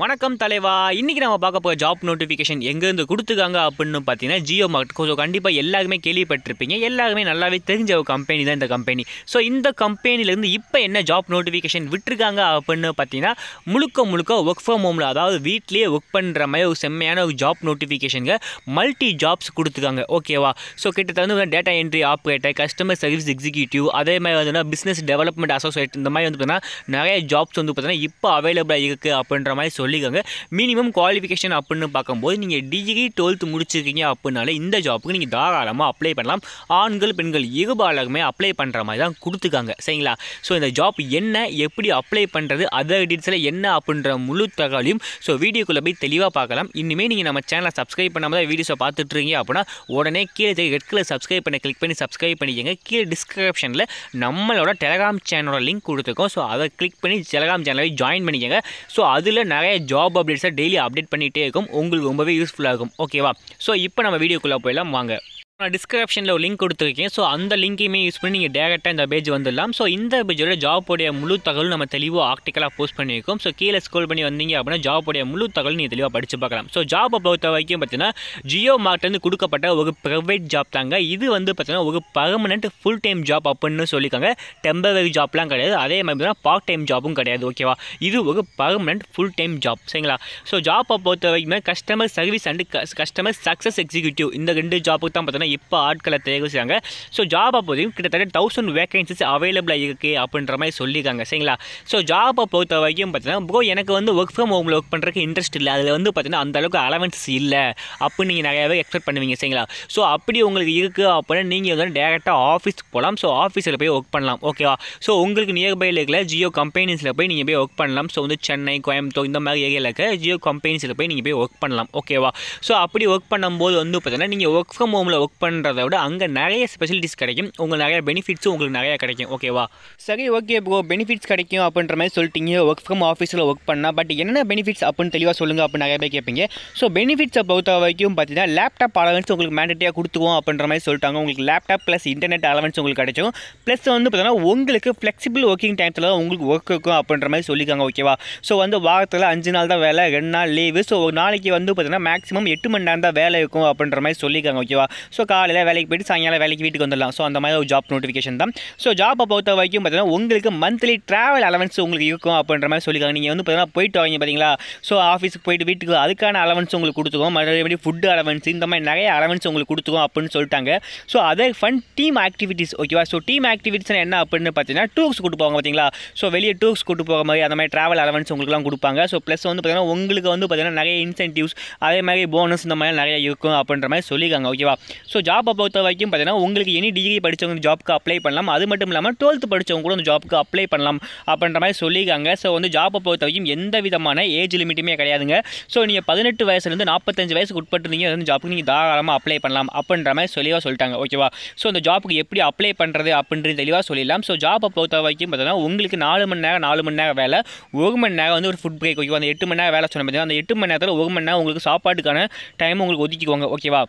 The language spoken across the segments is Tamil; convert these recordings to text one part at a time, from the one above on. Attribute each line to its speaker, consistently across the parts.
Speaker 1: வணக்கம் தலைவா இன்றைக்கி நம்ம பார்க்க போகிற ஜாப் நோட்டிஃபிகேஷன் எங்கேருந்து கொடுத்துருக்காங்க அப்படின்னு பார்த்தீங்கன்னா ஜியோ மார்க்கெட் கொஞ்சம் கண்டிப்பாக எல்லாருமே கேள்விப்பட்டிருப்பீங்க எல்லாருமே நல்லாவே தெரிஞ்ச ஒரு கம்பெனி தான் இந்த கம்பெனி ஸோ இந்த கம்பெனிலேருந்து இப்போ என்ன ஜாப் நோட்டிஃபிகேஷன் விட்டுருக்காங்க அப்படின்னு பார்த்தீங்கன்னா முழுக்க முழுக்க ஒர்க் ஃப்ரம் ஹோமில் அதாவது வீட்லேயே ஒர்க் பண்ணுற மாதிரி ஒரு செம்மையான ஒரு ஜாப் நோட்டிஃபிகேஷனுக்கு மல்டி ஜாப்ஸ் கொடுத்துருக்காங்க ஓகேவா ஸோ கிட்டத்தட்ட data entry operator customer service executive அதே மாதிரி வந்து பிஸ்னஸ் டெவலப்மெண்ட் அசோசியேட் இந்த மாதிரி வந்து பார்த்தீங்கன்னா நிறைய ஜாப்ஸ் வந்து பார்த்தீங்கன்னா இப்போ அவைலபிளாக இருக்குது அப்படின்ற மாதிரி மாதிரி சொல்லிக்கோங்க மினிமம் குவாலிஃபிகேஷன் அப்படின்னு பார்க்கும்போது நீங்கள் டிகிரி டுவெல்த் முடிச்சிருக்கீங்க அப்படின்னாலே இந்த ஜாப்புக்கு நீங்கள் தாராளமாக அப்ளை பண்ணலாம் ஆண்கள் பெண்கள் இருபாலருமே அப்ளை பண்ணுற மாதிரி தான் கொடுத்துக்காங்க சரிங்களா ஸோ இந்த ஜாப் என்ன எப்படி அப்ளை பண்ணுறது அதர் டீட்ஸில் என்ன அப்படின்ற முழு தகவலையும் ஸோ வீடியோக்குள்ளே போய் தெளிவாக பார்க்கலாம் இனிமேல் நீங்கள் நம்ம சேனலை சப்ஸ்கிரைப் பண்ணாமல் தான் வீடியோஸை பார்த்துட்ருக்கீங்க அப்படின்னா உடனே கீழே ரெட் கலர் சப்ஸ்கிரைப் பண்ண கிளிக் பண்ணி சப்ஸ்கிரைப் பண்ணிக்கோங்க கீழே டிஸ்கிரிப்ஷனில் நம்மளோட டெலகிராம் சேனலோட லிங்க் கொடுத்துருக்கோம் ஸோ அதை கிளிக் பண்ணி டெலகிராம் சேனலை ஜாயின் பண்ணிக்கோங்க ஸோ அதில் நிறைய ஜாப் அப்டேட்ஸை டெய்லி அப்டேட் பண்ணிகிட்டே இருக்கும் உங்களுக்கு ரொம்பவே யூஸ்ஃபுல்லாக இருக்கும் ஓகேவா ஸோ இப்போ நம்ம வீடியோக்குள்ளே போயிடலாம் வாங்க நான் டிஸ்கிரிப்ஷனில் ஒரு லிங்க் கொடுத்துருக்கேன் ஸோ அந்த லிங்க்கையுமே யூஸ் பண்ணி நீங்கள் டேரெக்டாக இந்த பேஜ் வந்துடலாம் ஸோ இந்த பேஜோட ஜாப்போடைய முழு தகவல் நம்ம தெளிவாக ஆர்டிக்கலாக போஸ்ட் பண்ணியிருக்கோம் ஸோ கீழே ஸ்கோல் பண்ணி வந்தீங்க அப்படின்னா ஜாப்போடைய முழு தகவல் நீங்கள் தெளிவாக படித்து பார்க்கலாம் ஸோ ஜாப்பை பொறுத்த வரைக்கும் பார்த்தீங்கன்னா ஜியோ மார்ட்லேருந்து கொடுக்கப்பட்ட ஒரு ப்ரைவேட் ஜாப் தாங்க இது வந்து பார்த்தீங்கன்னா ஒரு பர்மனெண்ட் ஃபுல் டைம் ஜாப் அப்படின்னு சொல்லியிருக்காங்க டெம்பரரி ஜாப்லாம் கிடையாது அதே மாதிரி தான் பார்ட் டைம் ஜாப்பும் கிடையாது ஓகேவா இது ஒரு பர்மனெண்ட் ஃபுல் டைம் ஜாப் சரிங்களா ஸோ ஜாப்பை பொறுத்த வரைக்கும் customer service and customer success executive இந்த ரெண்டு ஜாப்புக்கு தான் பார்த்தீங்கன்னா இப்போ ஆட்களை தேர்வு செய்கிறாங்க ஸோ ஜாப் அப்போதையும் கிட்டத்தட்ட தௌசண்ட் வேகன்சிஸ் அவைலபிளாக இருக்குது அப்படின்ற மாதிரி சொல்லியிருக்காங்க சரிங்களா ஸோ ஜாபை பொறுத்த வரைக்கும் பார்த்தீங்கன்னா எனக்கு வந்து ஒர்க் ஃப்ரம் ஹோமில் ஒர்க் பண்ணுறதுக்கு இன்ட்ரெஸ்ட் இல்லை அதில் வந்து பார்த்தீங்கன்னா அளவுக்கு அலவன்ஸ் இல்லை அப்படின்னு நீங்கள் நிறையாவே எக்ஸ்பெக்ட் பண்ணுவீங்க சரிங்களா ஸோ அப்படி உங்களுக்கு இருக்குது அப்படின்னா நீங்கள் வந்து டேரெக்டாக ஆஃபீஸ்க்கு போகலாம் ஸோ ஆஃபீஸில் போய் ஒர்க் பண்ணலாம் ஓகேவா ஸோ உங்களுக்கு நியர்பையில் இருக்கிற ஜியோ கம்பெனிஸில் போய் நீங்கள் போய் ஒர்க் பண்ணலாம் ஸோ வந்து சென்னை கோயம்புத்தூர் இந்த மாதிரி ஏரியாவில் இருக்க ஜியோ கம்பெனிஸில் போய் நீங்கள் போய் ஒர்க் பண்ணலாம் ஓகேவா ஸோ அப்படி ஒர்க் பண்ணும்போது வந்து பார்த்தீங்கன்னா நீங்கள் ஒர்க் ஃப்ரம் ஹோமில் ஒர்க் பண்ணுறத விட அங்கே நிறைய ஸ்பெஷலிட்டிஸ் கிடைக்கும் உங்களுக்கு நிறைய பெனிஃபிட்ஸும் உங்களுக்கு நிறையா கிடைக்கும் ஓகேவா சரி ஓகே ப்ரோ பெனிஃபிட்ஸ் கிடைக்கும் அப்படின்ற மாதிரி சொல்லிட்டீங்க ஒர்க் ஃப்ரம் ஆஃபீஸில் ஒர்க் பண்ணால் பட் என்னென்ன பெனிஃபிட்ஸ் அப்படின்னு தெளிவாக சொல்லுங்கள் அப்படின்னு நிறைய பேர் கேட்பீங்க ஸோ பெனிஃபிட்ஸை பொறுத்த வரைக்கும் பார்த்தீங்கன்னா லேப்டாப் அலவன்ஸ் உங்களுக்கு மேண்டேட்டாக கொடுத்துவோம் அப்படின்ற மாதிரி சொல்லிட்டாங்க உங்களுக்கு லேப்டாப் ப்ளஸ் இன்டர்நெட் அலவன்ஸ் உங்களுக்கு கிடைக்கும் ப்ளஸ் வந்து பார்த்தீங்கன்னா உங்களுக்கு ஃப்ளெக்சிபிள் ஒர்க்கிங் டைம்ஸில் தான் உங்களுக்கு ஒர்க் இருக்கும் அப்படின்ற மாதிரி சொல்லிக்காங்க ஓகேவா ஸோ வந்து வாரத்தில் அஞ்சு நாள் தான் வேலை ரெண்டு நாள் லீவு ஸோ நாளைக்கு வந்து பார்த்தீங்கன்னா மேக்ஸிமம் எட்டு மணி நேரம் தான் வேலை இருக்கும் அப்படின்ற மாதிரி சொல்லியிருக்காங்க ஓகேவா ஸோ காலையில் வேலைக்கு போய்ட்டு சாயங்காலம் வேலைக்கு வீட்டுக்கு வந்துடலாம் ஸோ அந்த மாதிரி ஒரு ஜாப் நோட்டிஃபிகேஷன் தான் ஸோ ஜாப்பை பொறுத்த வரைக்கும் பார்த்தீங்கன்னா உங்களுக்கு மந்த்லி ட்ராவல் அலவன்ஸ் உங்களுக்கு இருக்கும் அப்படின்ற மாதிரி சொல்லிக்காங்க நீங்கள் வந்து பார்த்தீங்கன்னா போயிட்டு வாங்க பார்த்தீங்களா ஸோ ஆஃபீஸுக்கு போயிட்டு வீட்டுக்கு அதுக்கான அலவன்ஸ் உங்களுக்கு கொடுத்துக்கோம் மறுபடியும் ஃபுட் அலவன்ஸ் இந்த மாதிரி நிறைய அலவன்ஸ் உங்களுக்கு கொடுத்துக்கோம் அப்படின்னு சொல்லிட்டாங்க ஸோ அதே ஃபன் டீம் ஆக்டிவிட்டீஸ் ஓகேவா ஸோ டீம் ஆக்டிவிட்டீஸ் என்ன அப்படின்னு பார்த்தீங்கன்னா டூர்ஸ் கூட்டு போவாங்க பார்த்தீங்களா ஸோ வெளியே டூர்ஸ் கூட்டு போகிற மாதிரி அந்த மாதிரி ட்ராவல் அலவன்ஸ் உங்களுக்குலாம் கொடுப்பாங்க ஸோ ப்ளஸ் வந்து பார்த்தீங்கன்னா உங்களுக்கு வந்து பார்த்தீங்கன்னா நிறைய இன்சென்டிவ்ஸ் அதே மாதிரி போனஸ் இந்த மாதிரி நிறைய இருக்கும் அப்படின்ற மாதிரி சொல்லியிருக்காங்க ஓகேவா ஸோ ஜாப்பை பொறுத்த வரைக்கும் பார்த்தீங்கன்னா உங்களுக்கு எனி டிகிரி படித்தவங்க ஜாப்க்கு அப்ளை பண்ணலாம் அது மட்டும் இல்லாமல் டுவெல்த்து படித்தவங்க கூட அந்த ஜாப்க்கு அப்ளை பண்ணலாம் அப்படின்ற மாதிரி சொல்லியிருக்காங்க ஸோ வந்து ஜாப்பை பொறுத்த வரைக்கும் எந்த விதமான ஏஜ் லிமிட்டுமே கிடையாதுங்க ஸோ நீங்கள் பதினெட்டு வயசுலேருந்து நாற்பத்தஞ்சு வயசுக்கு உட்பட்டுருந்தீங்க வந்து ஜாப்புக்கு நீங்கள் தாராளமாக அப்ளை பண்ணலாம் அப்படின்ற மாதிரி சொல்லியாக சொல்லிட்டாங்க ஓகேவா ஸோ அந்த ஜாப்புக்கு எப்படி அப்ளை பண்ணுறது அப்படின்றது தெளிவாக சொல்லிடலாம் ஸோ ஜாப்பை பொறுத்த வரைக்கும் பார்த்தீங்கன்னா உங்களுக்கு நாலு மணி நேரம் நாலு மணி நேரம் வேலை ஒரு மணி நேரம் வந்து ஒரு ஃபுட் பிரேக் ஓகேவா அந்த எட்டு மணி நேரம் வேலை சொன்ன பார்த்தீங்கன்னா அந்த எட்டு மணி நேரத்தில் ஒரு மணி நேரம் உங்களுக்கு சாப்பாட்டுக்கான டைம் உங்களுக்கு ஒதுக்கிக்கோங்க ஓகேவா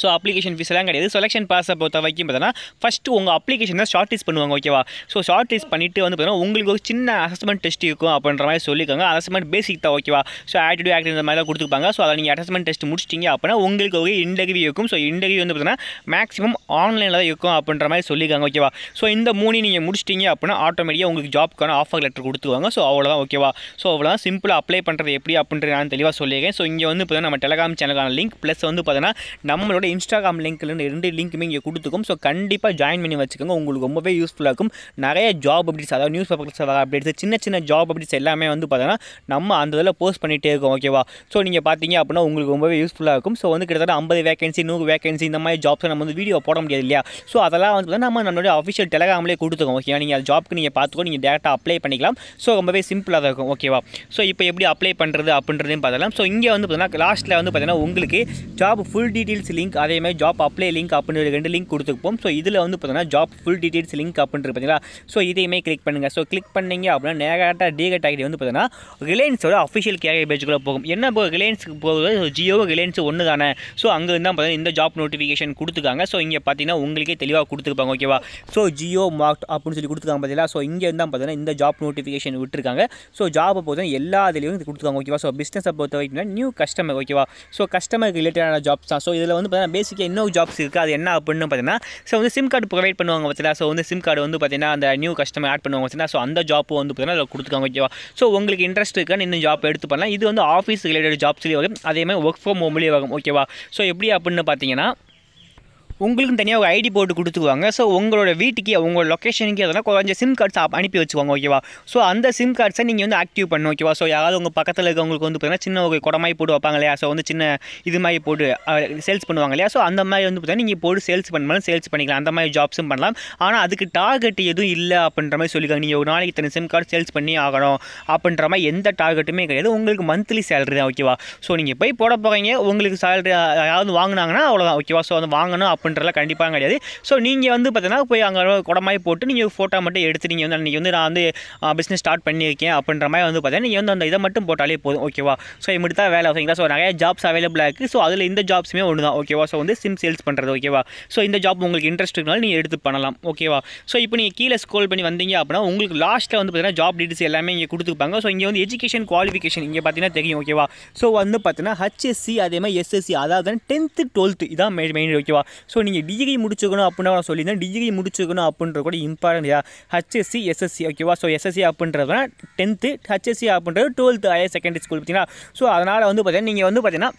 Speaker 1: ஸோ அப்ளிகேஷன் ஃபீஸ்லாம் கிடையாது செலெக்ஷன் பாஸை பொறுத்த வரைக்கும் பார்த்தீங்கன்னா ஃபஸ்ட்டு உங்கள் அப்ளிகேஷன் தான் ஷார்ட் லிஸ்ட் பண்ணுவாங்க ஓகேவா ஸோ ஷார்ட் லிஸ்ட் பண்ணிவிட்டு வந்து பார்த்தீங்கன்னா உங்களுக்கு ஒரு சின்ன அசஸ்மெண்ட் டெஸ்ட் இருக்கும் அப்படின்ற மாதிரி சொல்லியிருக்காங்க அசஸ்மெண்ட் பேசிக் தான் ஓகேவா ஸோ ஆட்டிடியூட் ஆக்டிவ் இந்த மாதிரிலாம் கொடுத்துருப்பாங்க ஸோ அதை நீங்கள் அசஸ்மெண்ட் டெஸ்ட் முடிச்சிட்டிங்க அப்படின்னா உங்களுக்கு ஒரு இன்டர்வியூ இருக்கும் ஸோ இன்டர்வியூ வந்து பார்த்தீங்கன்னா மேக்ஸிமம் ஆன்லைனில் தான் இருக்கும் அப்படின்ற மாதிரி சொல்லியிருக்காங்க ஓகேவா ஸோ இந்த மூணு நீங்கள் முடிச்சிட்டிங்க அப்படின்னா ஆட்டோமேட்டிக்காக உங்களுக்கு ஜாப்க்கான ஆஃபர் லெட்டர் கொடுத்துருவாங்க ஸோ அவ்வளோதான் ஓகேவா ஸோ அவ்வளோதான் சிம்பிளாக அப்ளை பண்ணுறது எப்படி அப்படின்ற நான் தெளிவாக சொல்லியிருக்கேன் ஸோ இங்கே வந்து பார்த்தீங்கன்னா நம்ம டெலகிராம் சேனலுக்கான லிங்க் ப்ளஸ் வந்து பார்த்தீங்கன்னா நம்மளோட அவங்களோட இன்ஸ்டாகிராம் லிங்க்ல ரெண்டு லிங்க்குமே இங்கே கொடுத்துக்கும் ஸோ கண்டிப்பாக ஜாயின் பண்ணி வச்சுக்கோங்க உங்களுக்கு ரொம்பவே யூஸ்ஃபுல்லாக இருக்கும் நிறைய ஜாப் அப்டேட்ஸ் அதாவது நியூஸ் பேப்பர்ஸ் வர அப்டேட்ஸ் சின்ன சின்ன ஜாப் அப்டேட்ஸ் எல்லாமே வந்து பார்த்தீங்கன்னா நம்ம அந்த இதில் போஸ்ட் பண்ணிகிட்டே இருக்கோம் ஓகேவா ஸோ நீங்கள் பார்த்தீங்க அப்படின்னா உங்களுக்கு ரொம்பவே யூஸ்ஃபுல்லாக இருக்கும் ஸோ வந்து கிட்டத்தட்ட ஐம்பது வேகன்சி நூறு வேகன்சி இந்த மாதிரி ஜாப்ஸை நம்ம வந்து வீடியோ போட முடியாது இல்லையா ஸோ அதெல்லாம் வந்து நம்ம நம்மளுடைய அஃபிஷியல் டெலகிராமிலே கொடுத்துக்கோம் ஓகேவா நீங்கள் அது ஜாப்க்கு நீங்கள் பார்த்துக்கோ நீங்கள் டேரெக்டாக அப்ளை பண்ணிக்கலாம் ஸோ ரொம்பவே சிம்பிளாக இருக்கும் ஓகேவா ஸோ இப்போ எப்படி அப்ளை பண்ணுறது அப்படின்றதையும் பார்த்தலாம் ஸோ இங்கே வந்து பார்த்தீங்கன்னா லாஸ்ட்டில் வந்து பார்த்தீங்கன்னா உங்களுக்கு job full details link link அதேமாதிரி ஜாப் அப்ளை லிங்க் அப்படின்னு ரெண்டு லிங்க் கொடுத்துருப்போம் ஸோ இதில் வந்து பார்த்தீங்கன்னா ஜாப் ஃபுல் டீட்டெயில்ஸ் லிங்க் அப்படின்னு பார்த்தீங்களா ஸோ இதையுமே கிளிக் பண்ணுங்கள் ஸோ கிளிக் பண்ணிங்க அப்படின்னா நேராட்டாக டிகட் ஆகிட்டு வந்து பார்த்தீங்கன்னா ரிலையன்ஸோட அஃபிஷியல் கேரியர் பேஜுக்குள்ளே போகும் என்ன இப்போ ரிலையன்ஸுக்கு போகிறது ஸோ ஜியோவும் ரிலையன்ஸ் ஒன்று தானே ஸோ அங்கே இருந்தால் பார்த்தீங்கன்னா இந்த ஜாப் நோட்டிஃபிகேஷன் கொடுத்துருக்காங்க ஸோ இங்கே பார்த்தீங்கன்னா உங்களுக்கே தெளிவாக கொடுத்துருப்பாங்க ஓகேவா ஸோ ஜியோ மார்க் அப்படின்னு சொல்லி கொடுத்துருக்காங்க பார்த்தீங்களா ஸோ இங்கே இருந்தால் பார்த்தீங்கன்னா இந்த ஜாப் நோட்டிஃபிகேஷன் விட்டுருக்காங்க ஸோ ஜாப் போதும் எல்லா இதுலேயும் கொடுத்துருக்காங்க ஓகேவா ஸோ பிஸ்னஸை பொறுத்த வரைக்கும் நியூ கஸ்டமர் ஓகேவா ஸோ கஸ்டமர் ரிலேட்டடான ஜாப்ஸ் தான் ஸோ இதில் வந்து பார்த்தீங்கன்னா பேசிக்காக இன்னொரு ஜாப்ஸ் இருக்குது அது என்ன அப்படின்னு பார்த்தீங்கன்னா ஸோ வந்து சிம் கார்டு ப்ரொவைட் பண்ணுவாங்க பார்த்தீங்கன்னா ஸோ வந்து சிம் கார்டு வந்து பார்த்தீங்கன்னா அந்த நியூ கஸ்டமர் ஆட் பண்ணுவாங்க பார்த்தீங்கன்னா ஸோ அந்த ஜாப் வந்து பார்த்தீங்கன்னா அதில் கொடுத்துக்காங்க ஓகேவா ஸோ உங்களுக்கு இன்ட்ரெஸ்ட் இருக்கான்னு இன்னும் ஜாப் எடுத்து பண்ணலாம் இது வந்து ஆஃபீஸ் ரிலேட்டட் ஜாப்ஸ்லேயே வரும் அதே மாதிரி ஒர்க் ஃப்ரம் ஹோம்லேயே வரும் ஓகேவா ஸோ எப்படி அப்படின்னு பார்த்தீங்கன்னா உங்களுக்கும் தனியாக ஒரு ஐடி போட்டு கொடுத்துக்குவாங்க ஸோ உங்களோட வீட்டுக்கு உங்களோட லொக்கேஷனுக்கு அதெல்லாம் கொஞ்சம் சிம் கார்ட்ஸ் அனுப்பி வச்சுக்கோங்க ஓகேவா ஸோ அந்த சிம் கார்ட்ஸை நீங்கள் வந்து ஆக்டிவ் பண்ணணும் ஓகேவா ஸோ யாராவது உங்கள் பக்கத்தில் இருக்கவங்களுக்கு வந்து பார்த்தீங்கன்னா சின்ன ஒரு குடமாய் போட்டு வைப்பாங்க இல்லையா ஸோ வந்து சின்ன இது மாதிரி போட்டு சேல்ஸ் பண்ணுவாங்க இல்லையா ஸோ அந்த மாதிரி வந்து பார்த்தீங்கன்னா நீங்கள் போட்டு சேல்ஸ் பண்ணாலும் சேல்ஸ் பண்ணிக்கலாம் அந்த மாதிரி ஜாப்ஸும் பண்ணலாம் ஆனால் அதுக்கு டார்கெட் எதுவும் இல்லை அப்படின்ற மாதிரி சொல்லிக்காங்க நீங்கள் ஒரு நாளைக்கு தனி சிம் கார்டு சேல்ஸ் பண்ணி ஆகணும் அப்படின்ற மாதிரி எந்த டார்கெட்டுமே கிடையாது உங்களுக்கு மந்த்லி சேலரி தான் ஓகேவா ஸோ நீங்கள் போய் போட போகிறீங்க உங்களுக்கு சேலரி யாராவது வாங்கினாங்கன்னா அவ்வளோதான் ஓகேவா ஸோ அதை வாங்கணும் அப்படின்னு பண்ணுறதுலாம் கண்டிப்பாக கிடையாது ஸோ நீங்கள் வந்து பார்த்தீங்கன்னா போய் அங்கே குடமாய் போட்டு நீங்கள் ஃபோட்டோ மட்டும் எடுத்து நீங்கள் வந்து அன்றைக்கி வந்து நான் வந்து பிஸ்னஸ் ஸ்டார்ட் பண்ணியிருக்கேன் அப்படின்ற மாதிரி வந்து பார்த்தீங்கன்னா நீங்கள் வந்து அந்த இதை மட்டும் போட்டாலே போதும் ஓகேவா ஸோ இப்படி தான் வேலை ஓகேங்களா ஸோ நிறைய ஜாப்ஸ் அவைலபிளாக இருக்குது ஸோ அதில் இந்த ஜாப்ஸுமே ஒன்று தான் ஓகேவா ஸோ வந்து சிம் சேல்ஸ் பண்ணுறது ஓகேவா ஸோ இந்த ஜாப் உங்களுக்கு இன்ட்ரெஸ்ட் இருக்கனால நீங்கள் எடுத்து பண்ணலாம் ஓகேவா ஸோ இப்போ நீங்கள் கீழே ஸ்கோல் பண்ணி வந்தீங்க அப்படின்னா உங்களுக்கு லாஸ்ட்டில் வந்து பார்த்தீங்கன்னா ஜாப் டீட்டெயில்ஸ் எல்லாமே இங்கே கொடுத்துருப்பாங்க ஸோ இங்கே வந்து எஜுகேஷன் குவாலிஃபிகேஷன் இங்கே பார்த்தீங்கன்னா தெரியும் ஓகேவா ஸோ வந்து பார்த்தீங்கன்னா ஹச்எஸ்சி அதே மாதிரி எஸ்எஸ்சி அதாவது டென்த்து டுவெல்த்து இதான் மெயின் ஓகேவா ஸோ ஸோ நீங்கள் டிகிரி முடிச்சுக்கணும் அப்படின்னு நான் சொல்லியிருந்தேன் டிகிரி முடிச்சுக்கணும் அப்படின்ற கூட இம்பார்ட்டன்ட் ஹச்எஸ்சி எஸ்எஸ்சி ஓகேவா ஸோ எஸ்எஸ்சி அப்படின்றது டென்த்து ஹச்எஸ்சி அப்படின்றது டுவெல்த்து ஹையர் செகண்டரி ஸ்கூல் பார்த்தீங்கன்னா ஸோ அதனால் வந்து பார்த்தீங்கன்னா நீங்கள் வந்து பார்த்தீங்கன்னா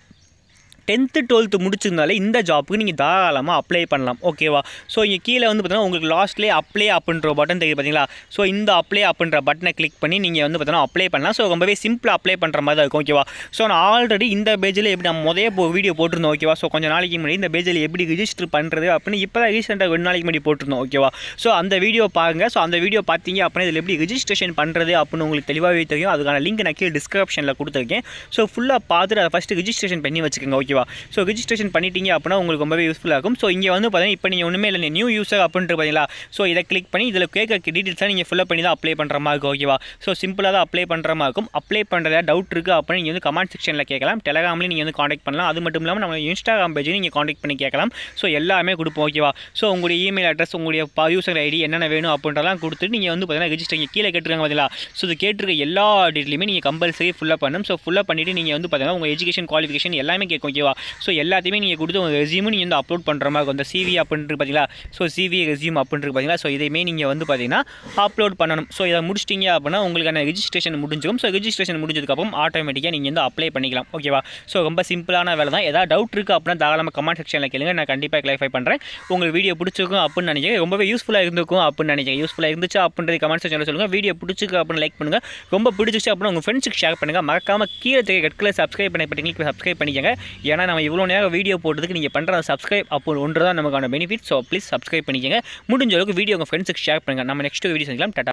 Speaker 1: டென்த்து டுவெல்த்து முடிச்சிருந்தாலே இந்த ஜாப்புக்கு நீங்கள் தாராளமாக அப்ளை பண்ணலாம் ஓகேவா ஸோ இங்கே கீழே வந்து பார்த்தீங்கன்னா உங்களுக்கு லாஸ்ட்லேயே அப்ளை அப்படின்ற பட்டன் தெரியுது பார்த்தீங்களா ஸோ இந்த அப்ளை அப்படின்ற பட்டனை கிளிக் பண்ணி நீங்கள் வந்து பார்த்தீங்கன்னா அப்ளை பண்ணலாம் ஸோ ரொம்பவே சிம்பிளாக அப்ளை பண்ணுற மாதிரி தான் இருக்கும் ஓகேவா ஸோ நான் ஆல்ரெடி இந்த பேஜில் எப்படி நம்ம முதலே வீடியோ போட்டிருந்தோம் ஓகேவா ஸோ கொஞ்சம் நாளைக்கு முன்னாடி இந்த பேஜில் எப்படி ரிஜிஸ்டர் பண்ணுறது அப்படின்னு இப்போ தான் ரீசெண்டாக ஒரு நாளைக்கு முன்னாடி போட்டிருந்தோம் ஓகேவா ஸோ அந்த வீடியோ பாருங்கள் ஸோ அந்த வீடியோ பார்த்தீங்க அப்படின்னா இதில் எப்படி ரிஜிஸ்ட்ரேஷன் பண்ணுறது அப்படின்னு உங்களுக்கு தெளிவாகவே தெரியும் அதுக்கான லிங்க் நான் கீழே டிஸ்கிரிப்ஷனில் கொடுத்துருக்கேன் ஸோ ஃபுல்லாக பார்த்துட்டு அதை ஃபஸ்ட்டு ரிஜிஸ்ட்ரேஷன் பண்ணி வச்சுக்கோங்க ஓகேவா ஓகேவா ஸோ ரிஜிஸ்ட்ரேஷன் பண்ணிட்டீங்க அப்படின்னா உங்களுக்கு ரொம்பவே யூஸ்ஃபுல்லாக இருக்கும் ஸோ இங்கே வந்து பார்த்தீங்கன்னா இப்போ நீங்கள் ஒன்றுமே இல்லை நியூ யூஸர் அப்படின்ட்டு பார்த்தீங்களா ஸோ இதை கிளிக் பண்ணி இதில் கேட்க டீட்டெயில்ஸாக நீங்கள் ஃபில்அப் பண்ணி தான் அப்ளை பண்ணுற மாதிரி இருக்கும் ஓகேவா ஸோ சிம்பிளாக தான் அப்ளை பண்ணுற மாதிரி இருக்கும் அப்ளை பண்ணுறத டவுட் இருக்குது அப்படின்னு நீங்கள் வந்து கமெண்ட் செக்ஷனில் கேட்கலாம் டெலகிராமில் நீங்கள் வந்து காண்டாக்ட் பண்ணலாம் அது மட்டும் இல்லாமல் நம்ம இன்ஸ்டாகிராம் பேஜ் நீங்கள் காண்டாக்ட் பண்ணி கேட்கலாம் ஸோ எல்லாமே கொடுப்போம் ஓகேவா ஸோ உங்களுடைய இமெயில் அட்ரஸ் உங்களுடைய யூசர் ஐடி என்னென்ன வேணும் அப்படின்றலாம் கொடுத்துட்டு நீங்கள் வந்து பார்த்தீங்கன்னா ரிஜிஸ்டர் கீழே கேட்டுருக்காங்க பார்த்தீங்களா ஸோ இது கேட்டிருக்க எல்லா டீட்டெயிலுமே நீங்கள் கம்பல்சரி ஃபுல்லாக பண்ணணும் ஸோ ஃபுல்லாக பண்ணிவிட்டு நீங்கள் வந்து பார்த்தீங்கன்னா உங்கள் எஜுகேஷன் குவாலிஃபிகேஷன் எல்லாமே கேட்கும் ஓகேவா ஸோ எல்லாத்தையுமே நீங்கள் கொடுத்து உங்கள் ரெசியூமு நீங்கள் வந்து அப்லோட் பண்ணுற மாதிரி இருக்கும் இந்த சிவி அப்படின்ட்டு பார்த்தீங்களா ஸோ சிவி ரெசியூம் அப்படின்ட்டு பார்த்தீங்களா ஸோ இதையுமே நீங்கள் வந்து பார்த்தீங்கன்னா அப்லோட் பண்ணணும் ஸோ இதை முடிச்சிட்டிங்க அப்படின்னா உங்களுக்கான ரிஜிஸ்ட்ரேஷன் முடிஞ்சிடும் ஸோ ரிஜிஸ்ட்ரேஷன் முடிஞ்சதுக்கப்புறம் ஆட்டோமேட்டிக்காக நீங்கள் வந்து அப்ளை பண்ணிக்கலாம் ஓகேவா ஸோ ரொம்ப சிம்பிளான வேலை தான் ஏதாவது டவுட் இருக்குது அப்படின்னா தாராளம் கமெண்ட் செக்ஷனில் கேளுங்க நான் கண்டிப்பாக கிளாரிஃபை பண்ணுறேன் உங்களுக்கு வீடியோ பிடிச்சிருக்கும் அப்படின்னு நினைக்கிறேன் ரொம்பவே யூஸ்ஃபுல்லாக இருக்கும் அப்படின்னு நினைக்கிறேன் யூஸ்ஃபுல்லாக இருந்துச்சு அப்படின்றது கமெண்ட் செக்ஷனில் சொல்லுங்கள் வீடியோ பிடிச்சிருக்கு அப்படின்னு லைக் பண்ணுங்கள் ரொம்ப பிடிச்சிச்சு அப்படின்னு உங்கள் ஃப்ரெண்ட்ஸுக்கு ஷேர் பண்ணுங்கள் மறக்காமல் கீழே ரெட் கலர் சப்ஸ்கிரைப் பண்ணி பண்ணி சப்ஸ்கிரைப் பண்ணிக்கோங்க ஏன்னா நம்ம இவ்வளோ நேரம் வீடியோ போட்டதுக்கு நீங்கள் பண்ணுற சப்ஸ்கிரைப் அப்போ ஒன்று தான் நமக்கான பெனிஃபிட் ஸோ ப்ளீஸ் சப்ஸ்கிரைப் பண்ணிக்கோங்க முடிஞ்ச அளவுக்கு வீடியோ உங்கள் ஃப்ரெண்ட்ஸுக்கு ஷேர் பண்ணுங்கள் நம்ம நெக்ஸ்ட் வீடியோ செஞ்சலாம் டாட்டா